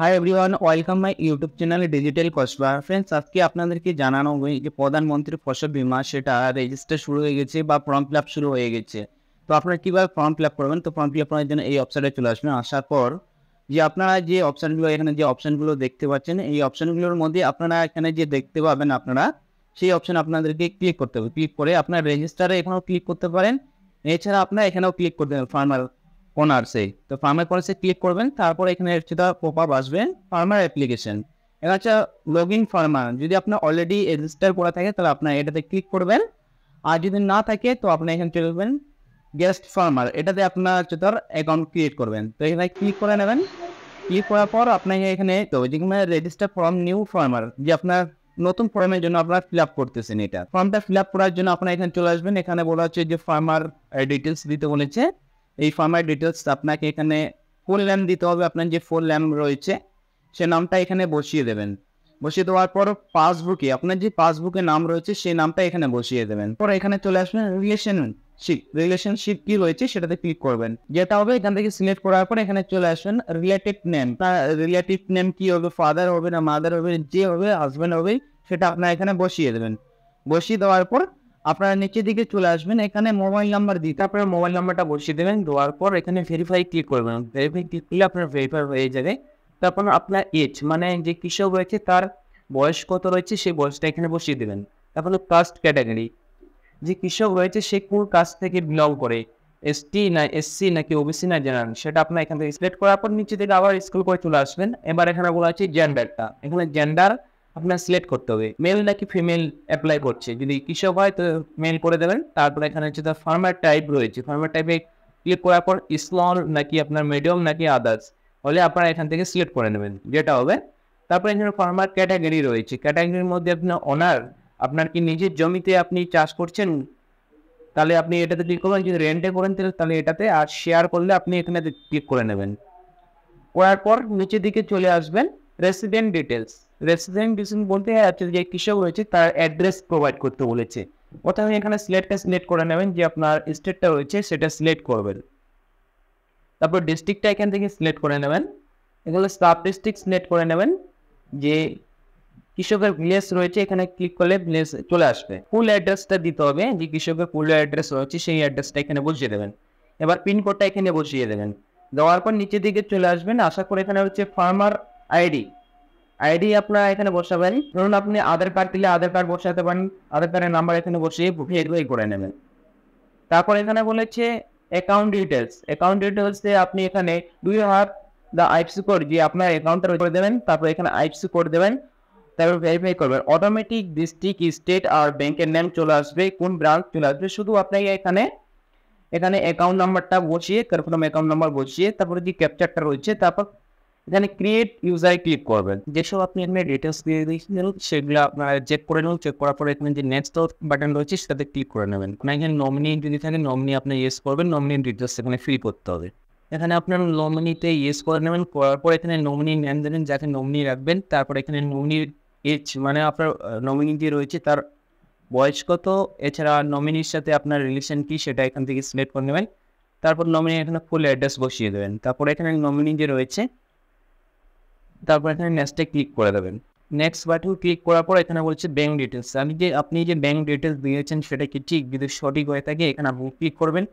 high everyone welcome my YouTube channel digital Kasba friends আজকে আপনাদেরকে জানানো হয়ে যে প্রধানমন্ত্রী ফসল বিমা সেটা রেজিস্টার শুরু হয়ে গেছে বা ফর্ম ফিল আপ শুরু হয়ে গেছে তো আপনারা কীভাবে ফর্ম ফিল আপ করবেন তো ফর্ম ফিল আপ করার জন্য এই অপশানে চলে আসবেন আসার পর যে আপনারা যে অপশানগুলো এখানে যে অপশানগুলো দেখতে পাচ্ছেন এই অপশানগুলোর মধ্যে আপনারা এখানে যে দেখতে পাবেন আপনারা সেই অপশান আপনাদেরকে ক্লিক করতে হবে ক্লিক করে আপনার রেজিস্টারে এখানেও ক্লিক করতে পারেন এছাড়া আপনারা এখানেও ক্লিক করতে পারেন ফার্মার অনার্সে তো ফার্মার পলিসি ক্লিক করবেন তারপর এখানে সেটা পপ আসবে ফার্মার অ্যাপ্লিকেশন এটা হচ্ছে লগ ইন ফার্মার যদি আপনার অলরেডি রেজিস্টার করা থাকে তাহলে আপনার এটাতে ক্লিক করবেন আর যদি না থাকে তো আপনি এখানে চলে যাবেন গেস্ট ফার্মার এটাতে আপনার হচ্ছে তার অ্যাকাউন্ট ক্রিয়েট করবেন তো এখানে ক্লিক করে নেবেন ক্লিক করার পর আপনাকে এখানে তো যেখানে রেজিস্টার ফর্ম নিউ ফার্মার যে আপনার নতুন ফর্মের জন্য আপনার ফিল আপ করতেছেন এটা ফর্মটা ফিল আপ করার জন্য আপনার এখানে চলে আসবেন এখানে বলা হচ্ছে যে ফার্মার ডিটেলস দিতে বলেছে এই ফর্মের ডিটেলস আপনাকে এখানে ফুল ল্যাম দিতে হবে আপনার যে ফুল ল্যাম রয়েছে সে নামটা এখানে বসিয়ে দেবেন বসিয়ে দেওয়ার পর পাসবুকে আপনার যে পাসবুকে নাম রয়েছে সেই নামটা এখানে বসিয়ে দেবেন পর এখানে চলে আসবেন রিলেশনশিপ রিলেশনশিপ কি রয়েছে সেটাতে ক্লিক করবেন যেটা হবে এখান থেকে সিলেক্ট করার পর এখানে চলে আসবেন রিলেটিভ নেম রিলেটিভ নেম কি হবে ফাদার হবে না মাদার হবে যে হবে হাজব্যান্ড হবে সেটা আপনার এখানে বসিয়ে দেবেন বসিয়ে দেওয়ার পর আপনারা নিচের দিকে চলে আসবেন এখানে মোবাইল নাম্বার দিতে তারপরে মোবাইল নাম্বারটা বসিয়ে দেবেন দেওয়ার পর এখানে ভেরিফাই ক্লিক করবেন ভেরিফাই ক্লিক করলে আপনার ভেরিফাই হয়ে যাবে তারপর আপনার এজ মানে যে কৃষক রয়েছে তার বয়স কত রয়েছে সেই বয়সটা এখানে বসিয়ে দেবেন তারপরে কাস্ট ক্যাটাগরি যে কৃষক রয়েছে সে কোন কাস্ট থেকে বিলং করে এসটি না এসসি নাকি ওবিসি না জেনারেল সেটা আপনার এখান থেকে সিলেক্ট করার পর নিচে থেকে আবার স্কুল করে চলে আসবেন এবার এখানে বলা হচ্ছে জেন্ডারটা এখানে জেন্ডার আপনার সিলেক্ট করতে হবে মেল নাকি ফিমেল অ্যাপ্লাই করছে যদি কৃষক হয় তো মেল করে দেবেন তারপর এখানে হচ্ছে তার ফার্মার টাইপ রয়েছে ফার্মার টাইপে ক্লিক করার পর স্মল নাকি আপনার মিডিয়াম নাকি আদার্স হলে আপনারা এখান থেকে সিলেক্ট করে নেবেন যেটা হবে তারপর এখানে ফার্মার ক্যাটাগরি রয়েছে ক্যাটাগরির মধ্যে আপনার অনার আপনার কি নিজের জমিতে আপনি চাষ করছেন তাহলে আপনি এটাতে ক্লিক করবেন যদি রেন্টে করেন তাহলে এটাতে আর শেয়ার করলে আপনি এখানে ক্লিক করে নেবেন করার পর নিচের দিকে চলে আসবেন রেসিডেন্ট ডিটেলস রেপ্রেজেন্টেশন বলতে হচ্ছে যে কৃষক রয়েছে তার অ্যাড্রেস প্রোভাইড করতে বলেছে প্রথমে এখানে স্লেটটা সিলেক্ট করে নেবেন যে আপনার স্টেটটা রয়েছে সেটা সিলেক্ট করবেন তারপর ডিস্ট্রিক্টটা এখান থেকে সিলেক্ট করে নেবেন এখানে সাব ডিস্ট্রিক্ট সিলেক্ট করে নেবেন যে কৃষকের ভিলেজ রয়েছে এখানে ক্লিক করলে ভিলেজ চলে আসবে ফুল অ্যাড্রেসটা দিতে হবে যে কৃষকের ফুল অ্যাড্রেস রয়েছে সেই অ্যাড্রেসটা এখানে বসিয়ে দেবেন এবার পিনকোডটা এখানে বসিয়ে দেবেন দেওয়ার পর নিচের দিকে চলে আসবেন আশা করি এখানে হচ্ছে ফার্মার আইডি আইডি আপনারা এখানে বসাবেন ধরুন আপনি আধার কার্ড দিলে আধার কার্ড বসাতে পারেন আধার কার্ডের নাম্বার এখানে বসিয়ে ভেরিফাই করে নেবেন তারপর এখানে বলেছে অ্যাকাউন্ট ডিটেলস অ্যাকাউন্ট ডিটেলসে আপনি এখানে দুই হ্যাভ দ্য আইপসি কোড দিয়ে আপনার অ্যাকাউন্টটা করে দেবেন তারপর এখানে আইপসি কোড দেবেন তারপর ভেরিফাই করবেন অটোমেটিক ডিস্ট্রিক্ট স্টেট আর ব্যাংকের নেম চলে আসবে কোন ব্রাঞ্চ চলে আসবে শুধু আপনাকে এখানে এখানে অ্যাকাউন্ট নাম্বারটা বসিয়ে কনফার্ম অ্যাকাউন্ট নাম্বার বসিয়ে তারপরে যে ক্যাপচারটা রয়েছে তারপর এখানে ক্রিয়েট ইউজার ক্লিক করবেন যেসব আপনি এখানে ডিটেলস দিয়ে দিয়েছিলেন সেগুলো আপনারা চেক করে নেবেন চেক করার পরে এখানে যে নেক্সট বাটন রয়েছে সেটাতে ক্লিক করে নেবেন আপনার এখানে নমিনি যদি থাকে নমিনি আপনি ইয়েস করবেন নমিনি ডিটেলস এখানে ফিল করতে হবে এখানে আপনার নমিনিতে ইয়েস করে নেবেন করার পর এখানে নমিনি নেন দেবেন যাকে নমিনি রাখবেন তারপর এখানে নমিনির এজ মানে আপনার নমিনি যে রয়েছে তার বয়স কত এছাড়া নমিনির সাথে আপনার রিলেশন কী সেটা এখান থেকে সিলেক্ট করে নেবেন তারপর নমিনি এখানে ফুল অ্যাড্রেস বসিয়ে দেবেন তারপর এখানে নমিনি যে রয়েছে তারপর এখানে নেক্সটে ক্লিক করে দেবেন নেক্সট বাটন ক্লিক করার পর এখানে বলছে ব্যাঙ্ক ডিটেলস আমি যে আপনি যে ব্যাঙ্ক ডিটেলস দিয়েছেন সেটা কি ঠিক যদি সঠিক হয়ে থাকে এখানে আপনি ক্লিক করবেন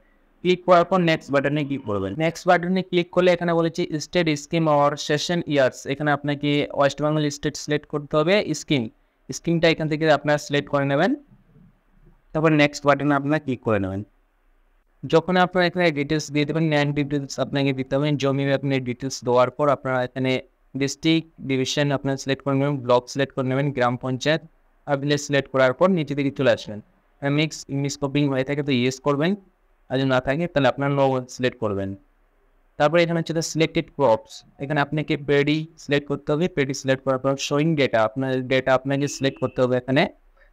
ক্লিক করার পর নেক্সট বাটনে ক্লিক করবেন নেক্সট বাটনে ক্লিক করলে এখানে বলেছে state scheme or session years এখানে আপনাকে ওয়েস্ট বেঙ্গল স্টেট সিলেক্ট করতে হবে স্কিম স্কিমটা এখান থেকে আপনারা সিলেক্ট করে নেবেন তারপর নেক্সট বাটনে আপনারা ক্লিক করে নেবেন যখন আপনারা এখানে ডিটেলস দিয়ে দেবেন ন্যান ডিটেলস আপনাকে দিতে হবে জমি আপনি ডিটেলস দেওয়ার পর আপনারা এখানে ডিস্ট্রিক্ট ডিভিশন আপনার সিলেক্ট করে নেবেন ব্লক সিলেক্ট করে নেবেন গ্রাম পঞ্চায়েত আপনি সিলেক্ট করার পর নিচে দিকে চলে আসবেন মিক্স ইংলিশ কপিং হয়ে থাকে তো ইয়েস করবেন আর যদি না থাকে তাহলে আপনার নো সিলেক্ট করবেন তারপরে এখানে হচ্ছে সিলেক্টেড ক্রপস এখানে আপনাকে পেডি সিলেক্ট করতে হবে পেডি সিলেক্ট করার পর শোয়িং ডেটা আপনার ডেটা আপনাকে সিলেক্ট করতে হবে এখানে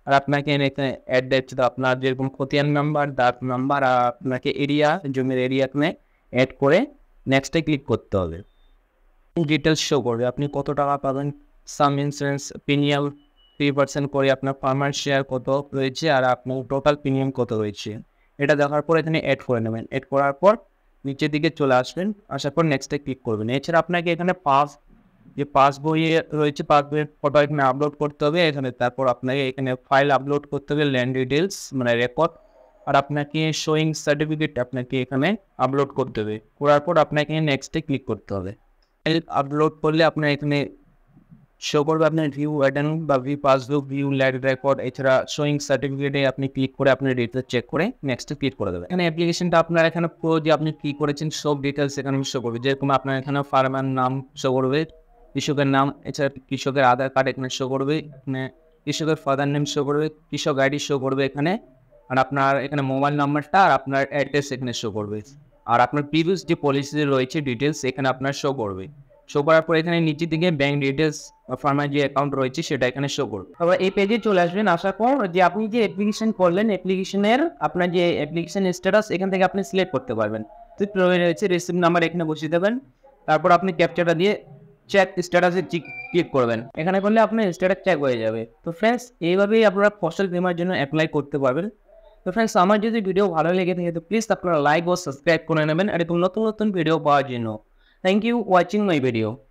আর আপনাকে এখানে অ্যাড দেখছে তো আপনার যেরকম খতিয়ান নাম্বার দাঁত নাম্বার আর আপনাকে এরিয়া জমির এরিয়া এখানে অ্যাড করে নেক্সটে ক্লিক করতে হবে ডিটেলস শো করবে আপনি কত টাকা পাবেন sum insurance premium three percent করে আপনার ফার্মার শেয়ার কত রয়েছে আর আপনার টোটাল প্রিমিয়াম কত রয়েছে এটা দেখার পর এখানে অ্যাড করে নেবেন অ্যাড করার পর নিচের দিকে চলে আসবেন আসার পর নেক্সটে ক্লিক করবেন এছাড়া আপনাকে এখানে পাস যে পাস বইয়ে রয়েছে পাস বইয়ের ফটো এখানে আপলোড করতে হবে এখানে তারপর আপনাকে এখানে ফাইল আপলোড করতে হবে ল্যান্ড ডিটেলস মানে রেকর্ড আর আপনাকে শোয়িং সার্টিফিকেট আপনাকে এখানে আপলোড করতে হবে করার পর আপনাকে নেক্সটে ক্লিক করতে হবে আপলোড করলে আপনার এখানে শো করবে আপনার ভিউ অ্যাডেন বা view passbook view land record এছাড়া শোয়িং সার্টিফিকেটে আপনি ক্লিক করে আপনার ডিটেলস চেক করে নেক্সটে ক্লিক করে দেবেন এখানে অ্যাপ্লিকেশনটা আপনার এখানে পুরো যে আপনি কী করেছেন সব ডিটেলস এখানে শো করবে যেরকম আপনার এখানে ফার্মার নাম শো করবে কৃষকের নাম এছাড়া কৃষকের আধার কার্ড এখানে শো করবে এখানে কৃষকের ফাদার নেম শো করবে কৃষক আইডি শো করবে এখানে আর আপনার এখানে মোবাইল নাম্বারটা আর আপনার অ্যাড্রেস এখানে শো করবে আর আপনার প্রিভিয়াস যে পলিসি রয়েছে ডিটেলস এখানে আপনার শো করবে শো করার পর এখানে নিচের দিকে ব্যাঙ্ক ডিটেলস ফার্মার যে অ্যাকাউন্ট রয়েছে সেটা এখানে শো করবে আবার এই পেজে চলে আসবেন আসার পর যে আপনি যে অ্যাপ্লিকেশন করলেন অ্যাপ্লিকেশনের আপনার যে অ্যাপ্লিকেশন স্ট্যাটাস এখান থেকে আপনি সিলেক্ট করতে পারবেন তো রয়েছে রিসিপ্ট নাম্বার এখানে বসিয়ে দেবেন তারপর আপনি ক্যাপচারটা দিয়ে চেক স্ট্যাটাসে ক্লিক করবেন এখানে করলে আপনার স্ট্যাটাস চেক হয়ে যাবে তো ফ্রেন্ডস এইভাবেই আপনারা ফসল বিমার জন্য অ্যাপ্লাই করতে পারবেন তো ফ্রেন্ডস আমার যদি ভিডিও ভালো লেগে থাকে তো প্লিজ আপনারা লাইক ও সাবস্ক্রাইব করে নেবেন আর এরকম নতুন নতুন ভিডিও পাওয়ার জন্য thank you watching my video